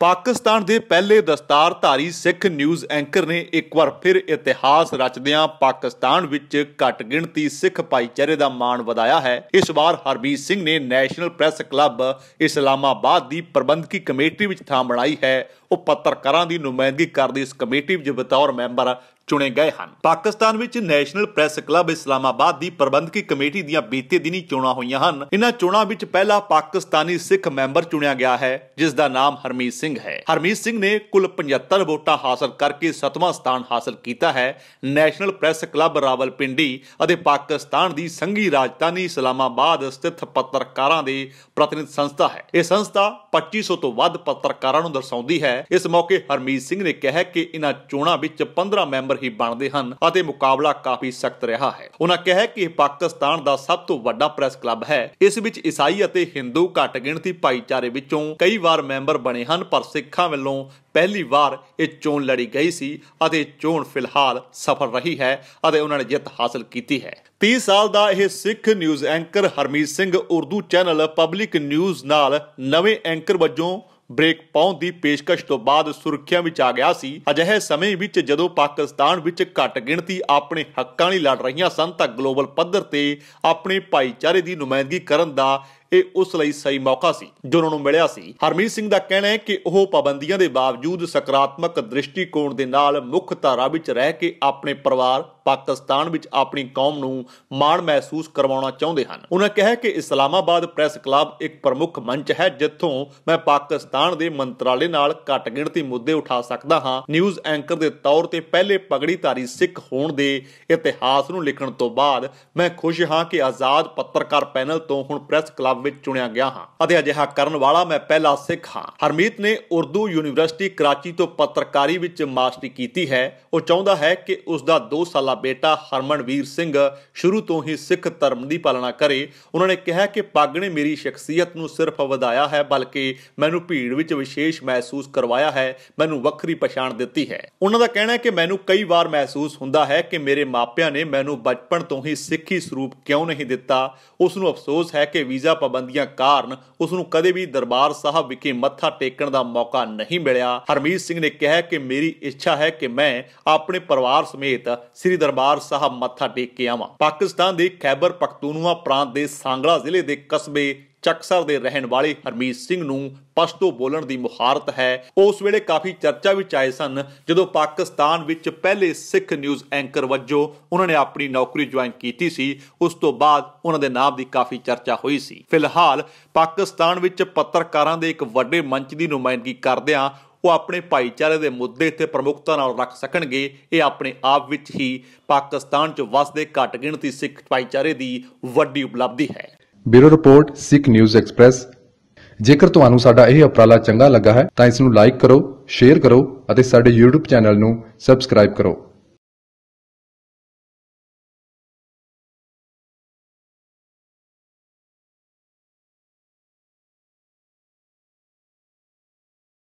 ਪਾਕਿਸਤਾਨ ਦੇ ਪਹਿਲੇ ਦਸਤਾਰਧਾਰੀ ਸਿੱਖ news anchor ਨੇ ਇੱਕ ਵਾਰ ਫਿਰ ਇਤਿਹਾਸ ਰਚਦਿਆਂ ਪਾਕਿਸਤਾਨ ਵਿੱਚ ਘਟ ਗਿਣਤੀ ਸਿੱਖ ਭਾਈਚਾਰੇ ਦਾ ਮਾਣ ਵਧਾਇਆ ਹੈ ਇਸ ਵਾਰ ਹਰਬੀਰ ਸਿੰਘ ਨੇ ਨੈਸ਼ਨਲ ਪ੍ਰੈਸ ਕਲੱਬ ਇਸਲਾਮਾਬਾਦ ਦੀ ਪ੍ਰਬੰਧਕੀ ਕਮੇਟੀ ਵਿੱਚ ਥਾਂ ਬਣਾਈ ਹੈ ਉਹ ਪੱਤਰਕਾਰਾਂ ਦੀ ਨੁਮਾਇੰਦਗੀ ਕਰਦੀ ਇਸ ਕਮੇਟੀ ਵਿੱਚ ਬਤੌਰ ਮੈਂਬਰ ਚੁਣੇ ਗਏ ਹਨ ਪਾਕਿਸਤਾਨ ਵਿੱਚ ਨੈਸ਼ਨਲ ਪ੍ਰੈਸ ਕਲੱਬ ਇਸਲਾਮਾਬਾਦ ਦੀ ਪ੍ਰਬੰਧਕੀ ਕਮੇਟੀ ਦੀਆਂ ਬੀਤੇ ਦਿਨੀ ਚੋਣਾਂ ਹੋਈਆਂ ਹਨ ਇਹਨਾਂ ਚੋਣਾਂ ਵਿੱਚ ਪਹਿਲਾ ਪਾਕਿਸਤਾਨੀ ਸਿੱਖ ਮੈਂਬਰ ਚੁਣਿਆ ਗਿਆ ਹੈ ਜਿਸ ਦਾ ਨਾਮ ਹਰਮੀਤ ਸਿੰਘ ਹੈ ਹਰਮੀਤ ਸਿੰਘ ਨੇ ਕੁੱਲ 75 ਵੋਟਾਂ ਹਾਸਲ ਕਰਕੇ 7ਵਾਂ ਸਥਾਨ ਹਾਸਲ ਕੀਤਾ ਹੈ ਨੈਸ਼ਨਲ ਪ੍ਰੈਸ ਕਲੱਬ ਰਾਵਲਪਿੰਡੀ ਅਤੇ ਪਾਕਿਸਤਾਨ ਦੀ ਸੰਘੀ ਰਾਜਧਾਨੀ ਇਸਲਾਮਾਬਾਦ ਸਥਿਤ ਪੱਤਰਕਾਰਾਂ ਦੇ ਪ੍ਰਤੀਨਿਧ ਸੰਸਥਾ ਹੈ ਇਹ ਸੰਸਥਾ 2500 ਤੋਂ ਵੱਧ ਪੱਤਰਕਾਰਾਂ ਨੂੰ ਦਰਸਾਉਂਦੀ ਹੈ ਹੈ ਇਸ ਮੌਕੇ ਹਰਮੀਤ ਸਿੰਘ ਨੇ ਕਿਹਾ ਕਿ ਇਨ੍ਹਾਂ ਚੋਣਾਂ ਵਿੱਚ 15 ਮੈਂਬਰ ਹੀ ਬਣਦੇ ਹਨ ਅਤੇ ਮੁਕਾਬਲਾ ਕਾਫੀ ਸਖਤ ਰਿਹਾ ਹੈ ਉਹਨਾਂ ਕਿਹਾ ਕਿ ਪਾਕਿਸਤਾਨ ਦਾ ਸਭ ਤੋਂ ਵੱਡਾ ਪ੍ਰੈਸ ਕਲੱਬ ਹੈ ਇਸ ਵਿੱਚ ਈਸਾਈ ਅਤੇ ਹਿੰਦੂ ਘੱਟ ਗਿਣਤੀ ਭਾਈਚਾਰੇ ਵਿੱਚੋਂ ਕਈ ਵਾਰ ਮੈਂਬਰ ਬਣੇ ਹਨ ਪਰ ਸਿੱਖਾਂ ਵੱਲੋਂ ਪਹਿਲੀ ਵਾਰ ਇਹ ਚੋਣ ਲੜੀ ਗਈ ਸੀ ਅਤੇ ਚੋਣ ਫਿਲਹਾਲ ਸਫਲ ਰਹੀ ਹੈ ਅਤੇ ਉਹਨਾਂ ਨੇ ਜਿੱਤ ਹਾਸਲ ਕੀਤੀ ਹੈ 30 ਸਾਲ ਦਾ ਇਹ Sikh news anchor Harmeet Singh Urdu channel public news ਨਾਲ ਨਵੇਂ ਐਂਕਰ ਵਜੋਂ ਬ੍ਰੇਕ ਪਾਉਣ ਦੀ ਪੇਸ਼ਕਸ਼ ਤੋਂ ਬਾਅਦ ਸੁਰੱਖਿਆ ਵਿੱਚ ਆ ਗਿਆ ਸੀ ਅਜਿਹੇ ਸਮੇਂ ਵਿੱਚ ਜਦੋਂ ਪਾਕਿਸਤਾਨ ਵਿੱਚ ਘੱਟ ਗਿਣਤੀ ਆਪਣੇ ਹੱਕਾਂ ਲਈ ਲੜ ਰਹੀਆਂ ਸਨ ਤਾਂ ਗਲੋਬਲ ਪੱਧਰ ਤੇ ਆਪਣੇ ਭਾਈਚਾਰੇ ਦੀ ਨੁਮਾਇੰਦਗੀ ਕਰਨ ਦਾ ਇਹ ਉਸ ਲਈ ਸਹੀ ਮੌਕਾ ਸੀ ਜੋ ਉਹਨਾਂ ਨੂੰ ਮਿਲਿਆ ਸੀ ਹਰਮੀਤ ਸਿੰਘ ਦਾ ਕਹਿਣਾ ਹੈ ਕਿ ਉਹ ਪਾਬੰਦੀਆਂ ਦੇ ਬਾਵਜੂਦ ਸਕਾਰਾਤਮਕ ਦ੍ਰਿਸ਼ਟੀਕੋਣ ਦੇ ਨਾਲ ਮੁੱਖ ਧਾਰਾ ਵਿੱਚ ਰਹਿ ਕੇ ਆਪਣੇ ਪਰਿਵਾਰ ਪਾਕਿਸਤਾਨ ਵਿੱਚ ਆਪਣੀ ਕੌਮ ਨੂੰ ਮਾਣ ਮਹਿਸੂਸ ਕਰਵਾਉਣਾ ਚਾਹੁੰਦੇ ਹਨ ਉਹਨਾਂ ਕਿਹਾ ਕਿ ਇਸਲਾਮਾਬਾਦ ਪ੍ਰੈਸ ਕਲੱਬ ਇੱਕ ਪ੍ਰਮੁੱਖ ਮੰਚ ਹੈ ਜਿੱਥੋਂ ਮੈਂ ਪਾਕਿਸਤਾਨ ਦੇ ਮੰਤਰਾਲੇ ਨਾਲ ਘੱਟ ਗਿਣਤੀ ਮੁੱਦੇ ਉਠਾ ਸਕਦਾ ਹਾਂ ਨਿਊਜ਼ ਐਂਕਰ ਦੇ ਤੌਰ ਤੇ ਪਹਿਲੇ ਪਗੜੀਧਾਰੀ ਸਿੱਖ ਹੋਣ ਦੇ ਇਤਿਹਾਸ ਨੂੰ ਲਿਖਣ ਤੋਂ ਬਾਅਦ ਮੈਂ ਖੁਸ਼ ਹਾਂ ਕਿ ਆਜ਼ਾਦ ਪੱਤਰਕਾਰ ਪੈਨਲ ਤੋਂ ਹੁਣ ਪ੍ਰੈਸ ਕਲੱਬ ਵਿੱਚ ਚੁਣਿਆ ਗਿਆ ਹਾਂ ਅਤੇ ਅਜਿਹਾ ਕਰਨ ਵਾਲਾ ਮੈਂ ਪਹਿਲਾ ਸਿੱਖ ਹਾਂ ਹਰਮੀਤ ਨੇ ਉਰਦੂ ਯੂਨੀਵਰਸਿਟੀ ਕਰਾਚੀ ਤੋਂ ਪੱਤਰਕਾਰੀ ਵਿੱਚ ਮਾਸਟਰੀ ਕੀਤੀ ਹੈ ਉਹ ਚਾਹੁੰਦਾ ਹੈ ਕਿ ਉਸ ਦਾ 2 ਸਾਲ ਵਾਲਾ ਬੇਟਾ ਹਰਮਨਵੀਰ ਸਿੰਘ ਸ਼ੁਰੂ ਤੋਂ ਹੀ ਸਿੱਖ ਧਰਮ ਦੀ ਪਾਲਣਾ ਕਰੇ ਉਹਨਾਂ ਨੇ ਕਿਹਾ ਕਿ ਪੱਗ ਨੇ ਮੇਰੀ ਸ਼ਖਸੀਅਤ ਨੂੰ ਸਿਰਫ ਵਧਾਇਆ ਹੈ ਬਲਕਿ ਮੈਨੂੰ ਭੀੜ ਵਿੱਚ ਵਿਸ਼ੇਸ਼ ਮਹਿਸੂਸ ਕਰਵਾਇਆ ਹੈ ਮੈਨੂੰ ਵੱਖਰੀ ਪਛਾਣ ਦਿੱਤੀ ਹੈ ਉਹਨਾਂ ਦਾ ਕਹਿਣਾ ਹੈ ਕਿ ਮੈਨੂੰ ਕਈ ਵਾਰ ਮਹਿਸੂਸ ਹੁੰਦਾ ਹੈ ਕਿ ਮੇਰੇ ਮਾਪਿਆਂ ਨੇ ਮੈਨੂੰ ਬਚਪਨ ਤੋਂ ਹੀ ਸਿੱਖੀ ਸਰੂਪ ਕਿਉਂ ਨਹੀਂ ਦਿੱਤਾ ਉਸ ਨੂੰ ਅਫਸੋਸ ਹੈ ਕਿ ਵੀਜ਼ਾ ਪਾਬੰਦੀਆਂ ਕਾਰਨ ਉਸ ਨੂੰ ਕਦੇ ਵੀ ਦਰਬਾਰ ਸਾਹਿਬ ਵਿਖੇ ਮੱਥਾ ਟੇਕਣ ਦਾ ਮੌਕਾ ਨਹੀਂ ਮਿਲਿਆ ਹਰਮੀਤ ਸਿੰਘ ਨੇ ਕਿਹਾ ਕਿ ਮੇਰੀ ਇੱਛਾ ਹੈ ਕਿ ਮੈਂ ਆਪਣੇ ਪਰਿਵਾਰ ਸਮੇਤ ਸ੍ਰੀ ਦਰਬਾਰ ਸਾਹਿਬ ਮੱਥਾ ਟੇਕ ਕੇ ਆਵਾਂ ਪਾਕਿਸਤਾਨ ਦੇ ਖੈਬਰ ਪਖਤੂਨਵਾ ਪ੍ਰਾਂਤ ਦੇ ਸਾਂਗਲਾ ਜ਼ਿਲ੍ਹੇ ਦੇ ਕਸਬੇ ਚੱਕਸਰ ਦੇ ਰਹਿਣ ਵਾਲੇ ਹਰਮੀਤ ਸਿੰਘ ਨੂੰ ਪਸ਼ਤੋ ਬੋਲਣ ਦੀ ਮੁਹਾਰਤ ਹੈ ਉਸ ਵੇਲੇ ਕਾਫੀ ਚਰਚਾ ਵਿੱਚ ਆਏ ਸਨ ਜਦੋਂ ਪਾਕਿਸਤਾਨ ਵਿੱਚ ਪਹਿਲੇ ਸਿੱਖ ਨਿਊਜ਼ ਐਂਕਰ ਵਜੋਂ ਉਹਨਾਂ ਨੇ ਆਪਣੀ ਨੌਕਰੀ ਜੁਆਇਨ ਕੀਤੀ ਸੀ ਉਸ ਤੋਂ ਬਾਅਦ ਉਹਨਾਂ ਦੇ ਨਾਮ ਦੀ ਕਾਫੀ ਚਰਚਾ ਹੋਈ ਸੀ ਫਿਲਹਾਲ ਪਾਕਿਸਤਾਨ ਵਿੱਚ ਪੱਤਰਕਾਰਾਂ ਦੇ ਇੱਕ ਵੱਡੇ ਮੰਚ ਦੀ ਨੁਮਾਇੰਦਗੀ ਕਰਦਿਆਂ ਉਹ ਆਪਣੇ ਭਾਈਚਾਰੇ ਦੇ ਮੁੱਦੇ ਤੇ ਪ੍ਰਮੁੱਖਤਾ ਨਾਲ ਰੱਖ ਸਕਣਗੇ ਇਹ ਆਪਣੇ ਆਪ ਵਿੱਚ ਹੀ ਪਾਕਿਸਤਾਨ 'ਚ ਵਸਦੇ ਘੱਟ ਗਿਣਤੀ ਸਿੱਖ ਭਾਈਚਾਰੇ ਦੀ ਵੱਡੀ ਉਪਲਬਧੀ ਹੈ bureau report Sikh news express ਜੇਕਰ ਤੁਹਾਨੂੰ ਸਾਡਾ ਇਹ ਉਪਰਾਲਾ ਚੰਗਾ ਲੱਗਾ ਹੈ ਤਾਂ ਇਸ ਨੂੰ ਲਾਈਕ ਕਰੋ ਸ਼ੇਅਰ ਕਰੋ ਅਤੇ ਸਾਡੇ YouTube ਚੈਨਲ ਨੂੰ ਸਬਸਕ੍ਰਾਈਬ ਕਰੋ